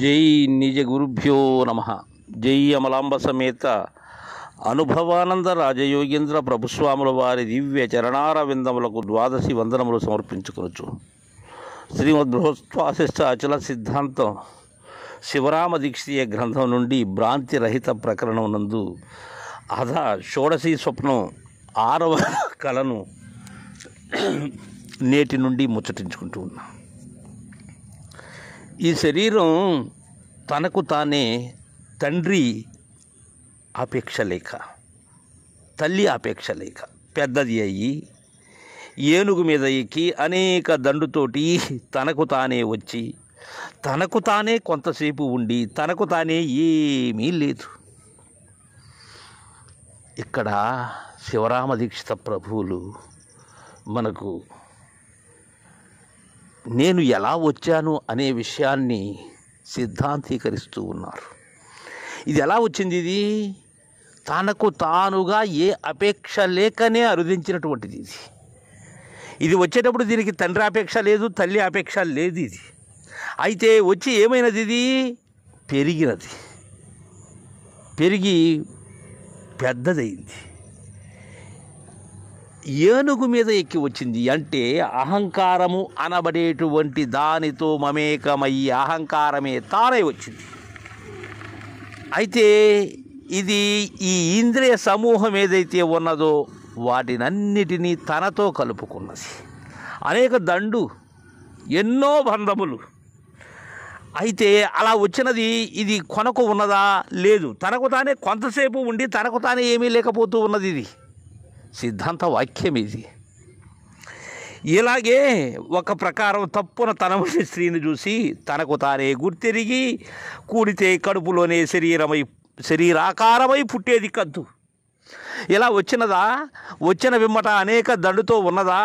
జై నిజ గురుభ్యో నమ జై అమలాంబ సమేత అనుభవానంద రాజయోగేంద్ర ప్రభుస్వాముల వారి దివ్య చరణార విందములకు ద్వాదశి వందనములు సమర్పించుకొనొచ్చు శ్రీమద్ బృహస్వాశిష్ట అచల సిద్ధాంతం శివరామ దీక్షీయ గ్రంథం నుండి భ్రాంతి రహిత ప్రకరణం నందు అధ షోడశీ స్వప్నం ఆరవ కళను నేటి నుండి ముచ్చటించుకుంటూ ఉన్నాం ఈ శరీరం తనకు తానే తండ్రి ఆపేక్ష లేక తల్లి ఆపేక్ష లేక పెద్దది అయ్యి ఏనుగు మీద ఎక్కి అనేక దండుతోటి తనకు తానే వచ్చి తనకు తానే కొంతసేపు ఉండి తనకు తానే ఏమీ లేదు ఇక్కడ శివరామ దీక్షిత ప్రభువులు మనకు నేను ఎలా వచ్చాను అనే విషయాన్ని సిద్ధాంతీకరిస్తూ ఉన్నారు ఇది ఎలా వచ్చింది ఇది తనకు తానుగా ఏ అపేక్ష లేకనే అరుదించినటువంటిది ఇది ఇది వచ్చేటప్పుడు దీనికి తండ్రి అపేక్ష లేదు తల్లి అపేక్ష లేదు ఇది అయితే వచ్చి ఏమైనది ఇది పెరిగినది పెరిగి పెద్దదైంది ఏనుగు మీద ఎక్కి వచ్చింది అంటే అహంకారము అనబడేటువంటి దానితో మమేకమయ్యి అహంకారమే తానై వచ్చింది అయితే ఇది ఈ ఇంద్రియ సమూహం ఏదైతే ఉన్నదో వాటినన్నిటినీ తనతో కలుపుకున్నది అనేక దండు ఎన్నో బంధములు అయితే అలా వచ్చినది ఇది కొనకు ఉన్నదా లేదు తనకు తానే కొంతసేపు ఉండి తనకు తానే ఏమీ లేకపోతూ ఉన్నది ఇది సిద్ధాంత వాక్యం ఇది ఇలాగే ఒక ప్రకారం తప్పున తనమని స్త్రీని చూసి తనకు తానే గుర్తిరిగి కూడితే కడుపులోనే శరీరమై శరీరాకారమై పుట్టేది కద్దు ఇలా వచ్చినదా వచ్చిన పిమ్మట అనేక దండుతో ఉన్నదా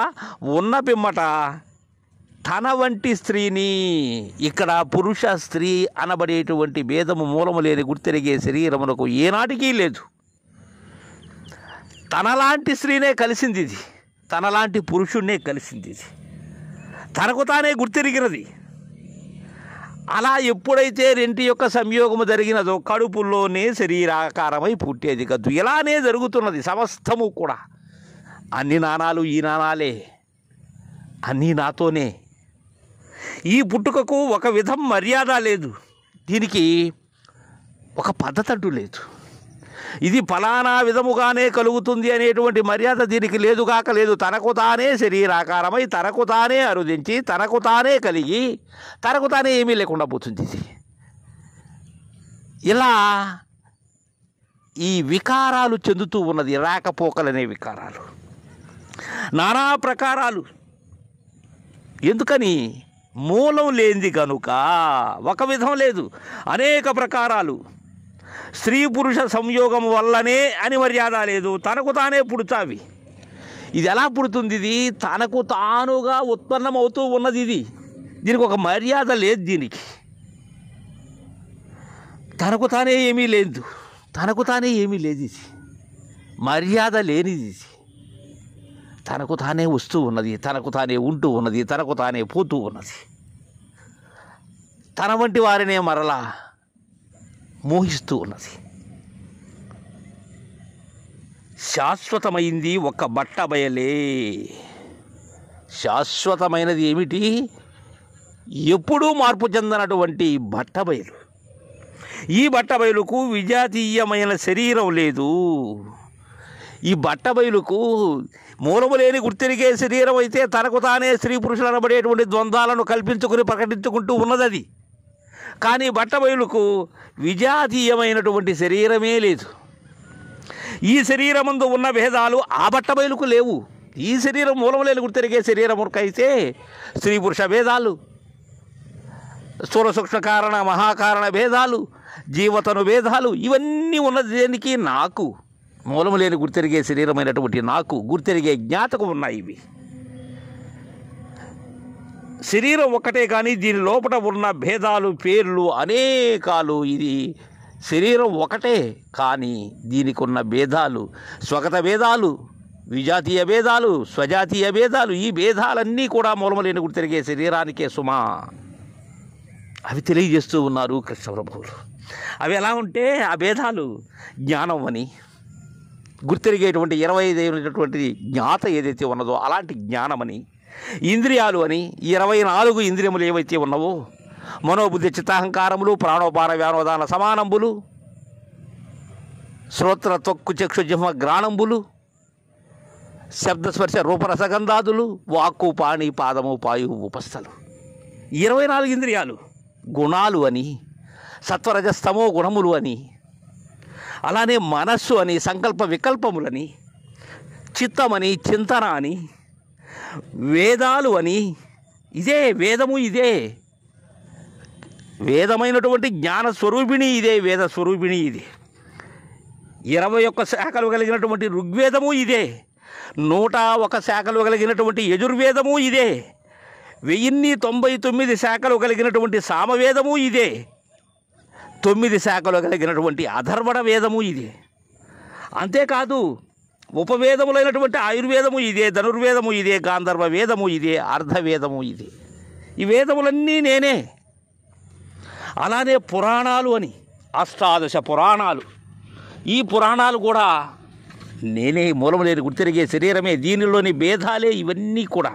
ఉన్న పిమ్మట తన వంటి స్త్రీని ఇక్కడ పురుష స్త్రీ అనబడేటువంటి భేదము మూలము లేని గుర్తిరిగే శరీరమునకు ఏనాటికీ లేదు తనలాంటి స్త్రీనే కలిసింది ఇది తనలాంటి పురుషుడినే కలిసింది ఇది తనకు తానే గుర్తిరిగినది అలా ఎప్పుడైతే రెంటి యొక్క సంయోగము జరిగినదో కడుపుల్లోనే శరీరాకారమై పుట్టేది కద్దు ఇలానే జరుగుతున్నది సమస్తము కూడా అన్ని నాణాలు ఈ నాణాలే అన్నీ నాతోనే ఈ పుట్టుకకు ఒక విధం మర్యాద లేదు దీనికి ఒక పద్ధతి లేదు ఇది ఫలానా విధముగానే కలుగుతుంది అనేటువంటి మర్యాద దీనికి లేదుగాక లేదు తనకు తానే శరీరాకారమై తనకు తానే అరుదించి తనకు తానే కలిగి తనకు తానే ఏమీ లేకుండా పోతుంది ఇది ఇలా ఈ వికారాలు చెందుతూ ఉన్నది రాకపోకలనే వికారాలు నానా ప్రకారాలు ఎందుకని మూలం లేనిది కనుక ఒక విధం లేదు అనేక ప్రకారాలు స్త్రీ పురుష సంయోగం వల్లనే అని మర్యాద లేదు తనకు తానే పుడుతావి ఇది ఎలా పుడుతుంది ఇది తనకు తానుగా ఉత్పన్నమవుతూ ఉన్నది ఇది దీనికి ఒక మర్యాద లేదు దీనికి తనకు తానే ఏమీ లేదు తనకు తానే ఏమీ లేదు ఇది మర్యాద లేనిది ఇది తనకు తానే వస్తూ ఉన్నది తనకు తానే ఉంటూ ఉన్నది తనకు తానే పోతూ ఉన్నది తన వంటి వారినే మరలా మోహిస్తూ ఉన్నది శాశ్వతమైంది ఒక బట్ట బయలే శాశ్వతమైనది ఏమిటి ఎప్పుడూ మార్పు చెందనటువంటి బట్ట బయలు ఈ బట్ట బయలుకు విజాతీయమైన శరీరం లేదు ఈ బట్ట బయలుకు మూలము లేని గుర్తిరిగే శరీరం అయితే తనకు తానే స్త్రీ పురుషులు అనబడేటువంటి ద్వంద్వాలను కల్పించుకుని ప్రకటించుకుంటూ ఉన్నది అది కానీ బట్టబయలుకు విజాతీయమైనటువంటి శరీరమే లేదు ఈ ముందు ఉన్న భేదాలు ఆ బట్టబయలుకు లేవు ఈ శరీరం మూలములేలుగురు తిరిగే ఉరకైతే స్త్రీ పురుష భేదాలు సూరసూక్ష్మ సూక్ష్మ కారణ మహాకారణ భేదాలు జీవతను భేదాలు ఇవన్నీ ఉన్నది దేనికి నాకు మూలము లేని గుర్తిరిగే శరీరమైనటువంటి నాకు గుర్తిరిగే జ్ఞాతకు ఉన్నాయి ఇవి శరీరం ఒకటే కానీ దీని లోపల ఉన్న భేదాలు పేర్లు అనేకాలు ఇది శరీరం ఒకటే కానీ దీనికి ఉన్న భేదాలు స్వగత భేదాలు విజాతీయ భేదాలు స్వజాతీయ భేదాలు ఈ భేదాలన్నీ కూడా మూలమలేని గుడి తిరిగే శరీరానికే సుమా అవి తెలియజేస్తూ ఉన్నారు ప్రభువులు అవి ఎలా ఉంటే ఆ భేదాలు జ్ఞానం అని గుర్తిరిగేటువంటి ఇరవై ఐదు అయినటువంటి జ్ఞాత ఏదైతే ఉన్నదో అలాంటి జ్ఞానమని ఇంద్రియాలు అని ఇరవై నాలుగు ఇంద్రియములు ఏవైతే ఉన్నావో మనోబుద్ధి చిత్తాహంకారములు ప్రాణోపాన వ్యానోదాన సమానంబులు శ్రోత్ర తొక్కు చక్షు జిహ్మ గ్రాణంబులు శబ్దస్పర్శ రూపరసగంధాదులు వాక్కు పాణి పాదము పాయు ఉపస్థలు ఇరవై నాలుగు ఇంద్రియాలు గుణాలు అని సత్వరజస్తమో గుణములు అని అలానే మనస్సు అని సంకల్ప వికల్పములని చిత్తమని చింతన అని వేదాలు అని ఇదే వేదము ఇదే వేదమైనటువంటి జ్ఞాన స్వరూపిణి ఇదే వేద స్వరూపిణి ఇది ఇరవై ఒక్క శాఖలు కలిగినటువంటి ఋగ్వేదము ఇదే నూట ఒక శాఖలు కలిగినటువంటి యజుర్వేదము ఇదే వెయ్యిన్ని తొంభై తొమ్మిది శాఖలు కలిగినటువంటి సామవేదము ఇదే తొమ్మిది శాఖలు కలిగినటువంటి అధర్వణ వేదము ఇది అంతేకాదు ఉపవేదములైనటువంటి ఆయుర్వేదము ఇదే ధనుర్వేదము ఇదే గాంధర్వ వేదము ఇదే అర్ధవేదము ఇదే ఈ వేదములన్నీ నేనే అలానే పురాణాలు అని అష్టాదశ పురాణాలు ఈ పురాణాలు కూడా నేనే మూలము లేని గుర్తిరిగే శరీరమే దీనిలోని భేదాలే ఇవన్నీ కూడా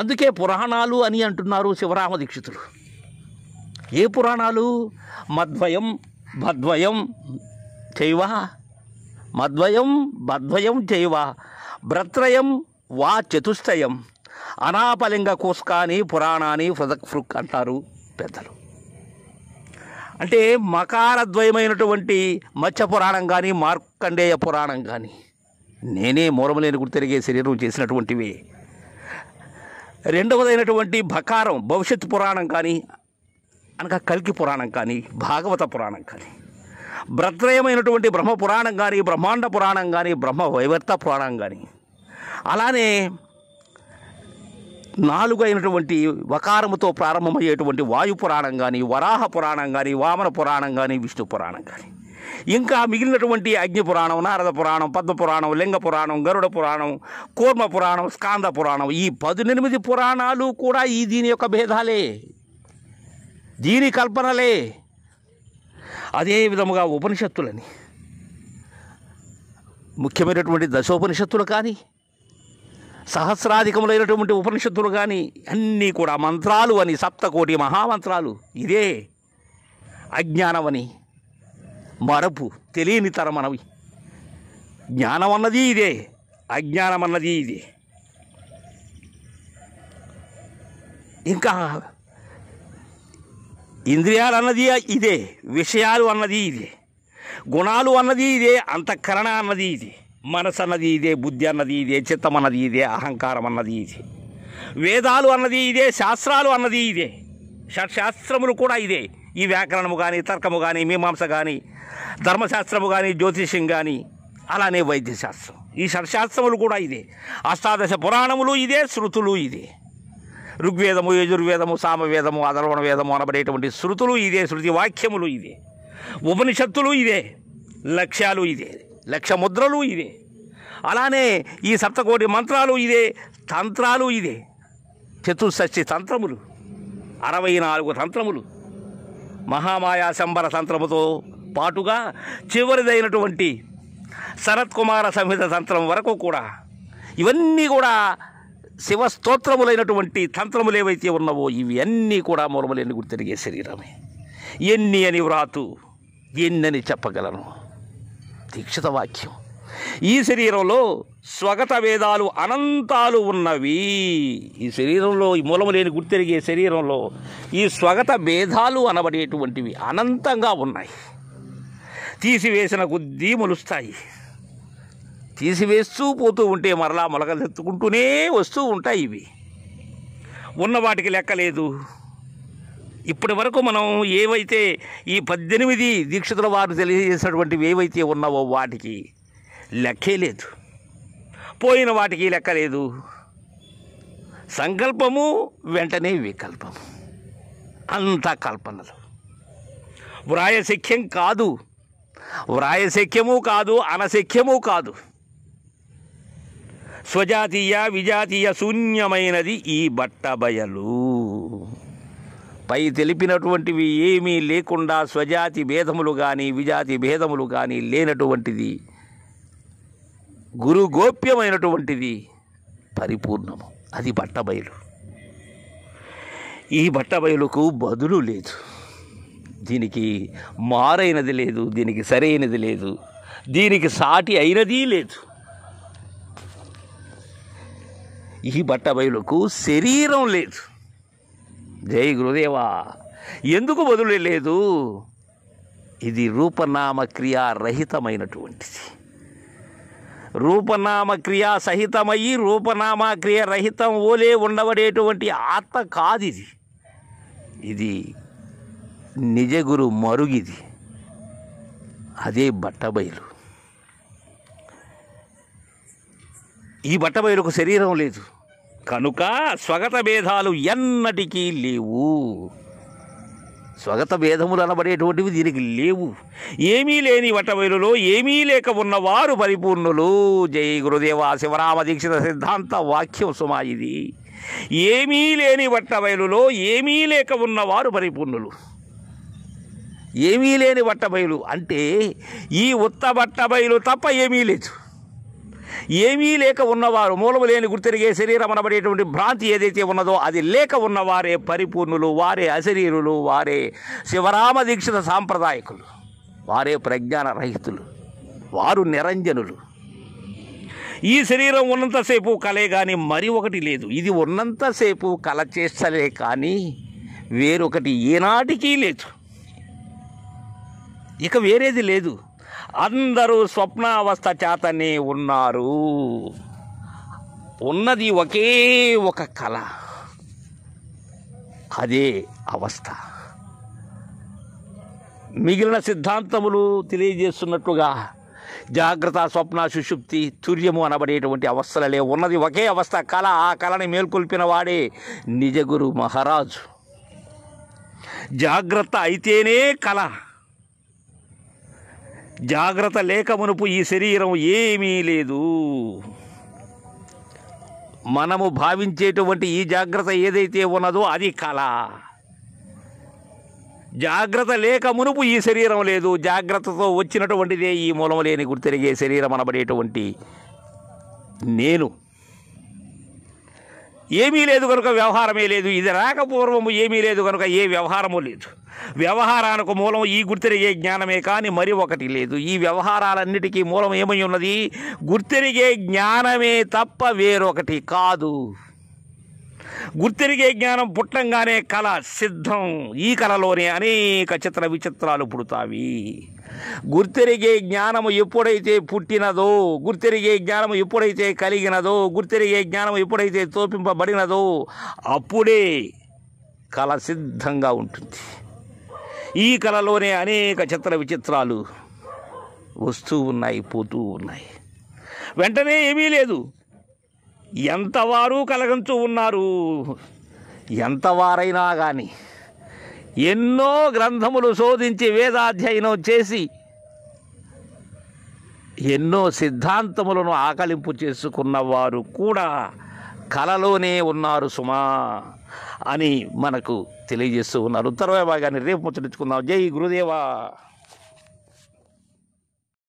అందుకే పురాణాలు అని అంటున్నారు శివరామ దీక్షితులు ఏ పురాణాలు మద్వయం భద్వయం చైవ మద్వయం బద్వయం చేయువ భ్రత్రయం వా చతుష్టయం అనాపలింగ కూస్కాని పురాణాన్ని ఫృదక్ ఫృక్ అంటారు పెద్దలు అంటే మకారద్వయమైనటువంటి మత్స్య పురాణం కానీ మార్కండేయ పురాణం కానీ నేనే గుడి తిరిగే శరీరం చేసినటువంటివి రెండవదైనటువంటి భకారం భవిష్యత్ పురాణం కానీ అనగా కల్కి పురాణం కానీ భాగవత పురాణం కానీ బ్రద్రయమైనటువంటి బ్రహ్మ పురాణం కానీ బ్రహ్మాండ పురాణం కానీ బ్రహ్మ వైవర్త పురాణం కానీ అలానే నాలుగు అయినటువంటి వకారముతో ప్రారంభమయ్యేటువంటి వాయు పురాణం కానీ వరాహ పురాణం కానీ వామన పురాణం కానీ విష్ణు పురాణం కానీ ఇంకా మిగిలినటువంటి అగ్ని పురాణం నారద పురాణం పద్మ పురాణం లింగ పురాణం గరుడ పురాణం కూర్మ పురాణం స్కాంద పురాణం ఈ పదునెనిమిది పురాణాలు కూడా ఈ దీని యొక్క భేదాలే దీని కల్పనలే అదే విధముగా ఉపనిషత్తులని ముఖ్యమైనటువంటి దశోపనిషత్తులు కానీ సహస్రాధికములైనటువంటి ఉపనిషత్తులు కానీ అన్నీ కూడా మంత్రాలు అని సప్తకోటి మహామంత్రాలు ఇదే అజ్ఞానమని మరపు తెలియని తరమనవి జ్ఞానం అన్నది ఇదే అజ్ఞానం అన్నది ఇదే ఇంకా ఇంద్రియాలు అన్నది ఇదే విషయాలు అన్నది ఇదే గుణాలు అన్నది ఇదే అంతఃకరణ అన్నది ఇది మనసు అన్నది ఇదే బుద్ధి అన్నది ఇదే చిత్తం అన్నది ఇదే అహంకారం అన్నది ఇది వేదాలు అన్నది ఇదే శాస్త్రాలు అన్నది ఇదే షట్శాస్త్రములు కూడా ఇదే ఈ వ్యాకరణము కానీ తర్కము కానీ మీమాంస కానీ ధర్మశాస్త్రము కానీ జ్యోతిష్యం కానీ అలానే వైద్యశాస్త్రం ఈ షట్శాస్త్రములు కూడా ఇదే అష్టాదశ పురాణములు ఇదే శృతులు ఇదే ఋగ్వేదము యజుర్వేదము సామవేదము అదర్వణ వేదము అనబడేటువంటి శృతులు ఇదే శృతి వాక్యములు ఇదే ఉపనిషత్తులు ఇదే లక్ష్యాలు ఇదే లక్ష్య ముద్రలు ఇదే అలానే ఈ సప్తకోటి మంత్రాలు ఇదే తంత్రాలు ఇదే చతుషష్టి తంత్రములు అరవై నాలుగు తంత్రములు మహామాయా శంబర తంత్రముతో పాటుగా చివరిదైనటువంటి శరత్కుమార సంహిత తంత్రం వరకు కూడా ఇవన్నీ కూడా శివ స్తోత్రములైనటువంటి తంత్రములు ఏవైతే ఉన్నావో ఇవి అన్నీ కూడా మూలములేని గుర్తిరిగే శరీరమే ఎన్ని అని వ్రాతు ఎన్నని చెప్పగలను దీక్షిత వాక్యం ఈ శరీరంలో స్వగత వేదాలు అనంతాలు ఉన్నవి ఈ శరీరంలో ఈ మూలము లేని గుర్తెరిగే శరీరంలో ఈ స్వగత భేదాలు అనబడేటువంటివి అనంతంగా ఉన్నాయి తీసివేసిన కొద్దీ మొలుస్తాయి తీసివేస్తూ పోతూ ఉంటే మరలా మొలకలు తెత్తుకుంటూనే వస్తూ ఉంటాయి ఇవి ఉన్న వాటికి లెక్కలేదు ఇప్పటి వరకు మనం ఏవైతే ఈ పద్దెనిమిది దీక్షితుల వారు తెలియజేసినటువంటివి ఏవైతే ఉన్నావో వాటికి లెక్కే లేదు పోయిన వాటికి లెక్క లేదు సంకల్పము వెంటనే వికల్పము అంతా కల్పనలు వ్రాయశక్యం కాదు వ్రాయశక్యము కాదు అనశక్యము కాదు స్వజాతీయ విజాతీయ శూన్యమైనది ఈ బట్టబయలు పై తెలిపినటువంటివి ఏమీ లేకుండా స్వజాతి భేదములు కానీ విజాతి భేదములు కానీ లేనటువంటిది గురు గోప్యమైనటువంటిది పరిపూర్ణము అది బట్టబయలు ఈ బట్టబయలుకు బదులు లేదు దీనికి మారైనది లేదు దీనికి సరైనది లేదు దీనికి సాటి అయినది లేదు ఈ బట్ట బయలుకు శరీరం లేదు జై గురుదేవా ఎందుకు బదులే లేదు ఇది రూపనామ క్రియా రహితమైనటువంటిది రూపనామ క్రియా సహితమయ్యి రూపనామ క్రియ రహితం ఓలే ఉండబడేటువంటి ఆత్మ కాదు ఇది ఇది నిజగురు మరుగిది అదే బట్టబయలు ఈ బట్టబయలుకు శరీరం లేదు కనుక స్వగత భేదాలు ఎన్నటికీ లేవు స్వగత భేదములు అనబడేటువంటివి దీనికి లేవు ఏమీ లేని వటవైలులో ఏమీ లేక ఉన్నవారు పరిపూర్ణులు జై గురుదేవ శివరామ దీక్షిత సిద్ధాంత వాక్యం సుమా ఇది ఏమీ లేని వట్టబయలులో ఏమీ లేక ఉన్నవారు పరిపూర్ణులు ఏమీ లేని వట్టబయలు అంటే ఈ ఉత్త బట్టబయలు తప్ప ఏమీ లేదు ఏమీ లేక ఉన్నవారు మూలము లేని గుర్తిరిగే శరీరం అనబడేటువంటి భ్రాంతి ఏదైతే ఉన్నదో అది లేక ఉన్నవారే పరిపూర్ణులు వారే అశరీరులు వారే శివరామ దీక్షిత సాంప్రదాయకులు వారే ప్రజ్ఞాన రహితులు వారు నిరంజనులు ఈ శరీరం ఉన్నంతసేపు కలే కానీ మరి ఒకటి లేదు ఇది ఉన్నంతసేపు కల చేస్తలే కానీ వేరొకటి ఏనాటికీ లేదు ఇక వేరేది లేదు అందరూ స్వప్నావస్థ చేతనే ఉన్నారు ఉన్నది ఒకే ఒక కళ అదే అవస్థ మిగిలిన సిద్ధాంతములు తెలియజేస్తున్నట్లుగా జాగ్రత్త స్వప్న సుషుప్తి తుర్యము అనబడేటువంటి అవస్థలలే ఉన్నది ఒకే అవస్థ కళ ఆ కళని మేల్కొల్పిన వాడే నిజగురు మహారాజు జాగ్రత్త అయితేనే కళ జాగ్రత్త లేక మునుపు ఈ శరీరం ఏమీ లేదు మనము భావించేటువంటి ఈ జాగ్రత్త ఏదైతే ఉన్నదో అది కళ జాగ్రత్త లేక మునుపు ఈ శరీరం లేదు జాగ్రత్తతో వచ్చినటువంటిదే ఈ మూలం లేని గుర్తిరిగే శరీరం అనబడేటువంటి నేను ఏమీ లేదు కనుక వ్యవహారమే లేదు ఇది రాకపూర్వము ఏమీ లేదు కనుక ఏ వ్యవహారము లేదు వ్యవహారానికి మూలం ఈ గుర్తెరిగే జ్ఞానమే కానీ మరి ఒకటి లేదు ఈ వ్యవహారాలన్నిటికీ మూలం ఏమై ఉన్నది గుర్తెరిగే జ్ఞానమే తప్ప వేరొకటి కాదు గుర్తెరిగే జ్ఞానం పుట్టంగానే కళ సిద్ధం ఈ కళలోనే అనేక చిత్ర విచిత్రాలు పుడతావి గుర్తెరిగే జ్ఞానము ఎప్పుడైతే పుట్టినదో గుర్తెరిగే జ్ఞానము ఎప్పుడైతే కలిగినదో గుర్తెరిగే జ్ఞానము ఎప్పుడైతే తోపింపబడినదో అప్పుడే కళ సిద్ధంగా ఉంటుంది ఈ కళలోనే అనేక చిత్ర విచిత్రాలు వస్తూ ఉన్నాయి పోతూ ఉన్నాయి వెంటనే ఏమీ లేదు ఎంతవారు కలగంతు ఉన్నారు ఎంతవారైనా కానీ ఎన్నో గ్రంథములు శోధించి వేదాధ్యయనం చేసి ఎన్నో సిద్ధాంతములను ఆకలింపు చేసుకున్నవారు కూడా కలలోనే ఉన్నారు సుమా అని మనకు తెలియజేస్తూ ఉన్నారు తర్వా భాగాన్ని రేపు ముచ్చటించుకుందాం జై గురుదేవా